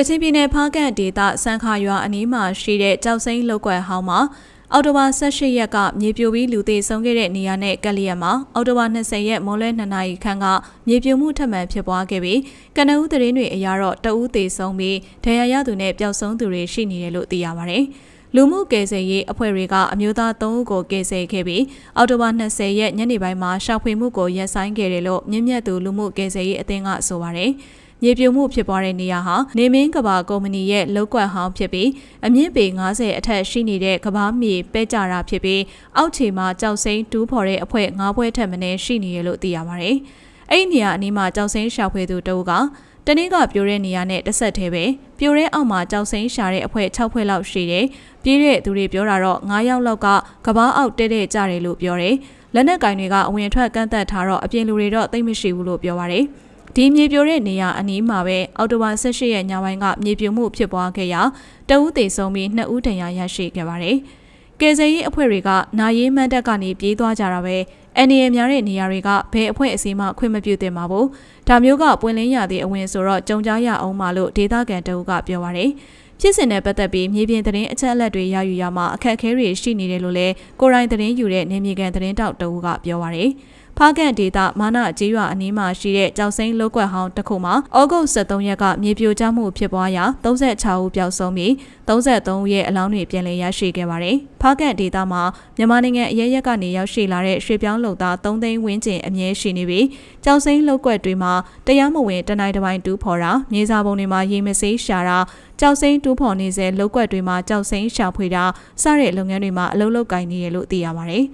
ကချင်ပြည်နယ်ဖားကန့်ဒေသစံခါရွာအနီးမှာရှိတဲ့ကြောက်စိမ့်လောက်ွက်ဟောင်းမှာအော်တိုဘာ18ရက်ကမြေပြိုပြီးလူသေဆုံးခဲ့တဲ့နေရာနဲ့ကက်လျက်မှာ အော်တိုဘာ20ရက်မွန်းလွဲ2နာရီခန့်ကမြေပြိုမှုထပ်မံဖြစ်ပွားခဲ့ပြီးကနဦးသတင်းတွေအရတော့တဦးသေဆုံးပြီးဒဏ်ရာရသူနဲ့ပျောက်ဆုံးသူတွေရှိနေတယ်လို့သိရပါဗျ။လူမှုကယ်ဆယ်ရေးအဖွဲ့တွေကအမျိုးသား3ဦးကိုကယ်ဆယ်ခဲ့ပြီးအော်တိုဘာ20ရက်ညနေပိုင်းမှာရှာဖွေမှုကိုရပ်ဆိုင်းခဲ့တယ်လို့မြင့်မြတ်သူလူမှုကယ်ဆယ်ရေးအသင်းကဆိုပါတယ်။မြေပြိုမှုဖြစ်ပွားတဲ့နေရာဟာနေမင်းကဘာကုမ္ပဏီရဲ့လောက်ကွက်ဟောင်းဖြစ်ပြီးအမြင့်ပေ90အထက်ရှိနေတဲ့ကဘာမြေပဲကြတာဖြစ်ပြီးအောက်ခြေမှာကြောက်စိမ်းတူးဖော်တဲ့အဖွဲ၅ဖွဲထက်မနည်းရှိနေရလို့သိရပါတယ်။အဲ့ဒီနေရာအနီးမှာကြောက်စိမ်းရှာဖွေသူတဦးကတနေ့ကပြိုတဲ့နေရာနဲ့တစ်ဆက်တည်းပဲပြိုတဲ့အောက်မှာကြောက်စိမ်းရှာတဲ့အဖွဲ6ဖွဲလောက်ရှိတယ်။ပြေးတဲ့သူတွေပြောတာတော့9ရောက်လောက်ကကဘာအောက်တဲတဲ့ကြတယ်လို့ပြောတယ်။လက်နက်ကင်တွေကအဝင်ထွက်ကန့်သက်ထားတော့အပြင်လူတွေတော့သိမ့်မရှိဘူးလို့ပြောပါတယ်။ဒီမြေပြိုတဲ့နေရာအနီးမှာပဲအော်တိုဘာ18ရက်ညပိုင်းကမြေပြိုမှုဖြစ်ပွားခဲ့ရာတအူးသေဆုံးပြီး2ဦးဒဏ်ရာရရှိခဲ့ပါတယ်။ကယ်ဆယ်ရေးအဖွဲ့တွေကနာရေးမှန်တက်ကနေပြေးသွားကြတာပဲအန်ဒီအများတဲ့နေရာတွေကဘယ်အဖွဲ့အစည်းမှခွင့်မပြုသင့်ပါဘူး။ဒါမျိုးကပွင့်လင်းရသည့်အဝင်ဆိုတော့ကြုံကြားရအောင်ပါလို့ဒေသခံတအူးကပြောပါတယ်။ဖြစ်စဉ်နဲ့ပတ်သက်ပြီးမြေပြင်သတင်းအချက်အလက်တွေရယူရမှာအခက်အခဲတွေရှိနေတယ်လို့လည်းကိုရိုင်းသတင်းယူတဲ့နေမြေကန်သတင်းတောက်တဦးကပြောပါရယ်ဖားကန့်ဒေသမာနာကျေးရွာအနီးမှာရှိတဲ့ကြောက်စိမ့်လုတ်ကွက်ဟောင်းတစ်ခုမှာဩဂုတ်23ရက်ကမြေပြိုကျမှုဖြစ်ပွားရာ36ဦးပျောက်ဆုံးပြီး33ဦးရဲ့အလောင်းတွေပြန်လည်ရရှိခဲ့ပါတယ်။ဖားကန့်ဒေသမှာမြန်မာနိုင်ငံအရရက်ကနေရောက်ရှိလာတဲ့ရွှေပြောင်းလုံသား3သိန်းဝန်းကျင်အမြဲရှိနေပြီးကြောက်စိမ့်လုတ်ကွက်တွေမှာတရားမဝင်တနိုင်တစ်ပိုင်းတူးဖော်တာမြေစာပုံတွေမှာရေမစေးရှာတာကြောက်စိမ့်တူးဖော်နေစေလုတ်ကွက်တွေမှာကြောက်စိမ့်ရှာဖွေတာစတဲ့လုပ်ငန်းတွေမှာအလုပ်လုပ်ကိုင်နေရလို့သိရပါတယ်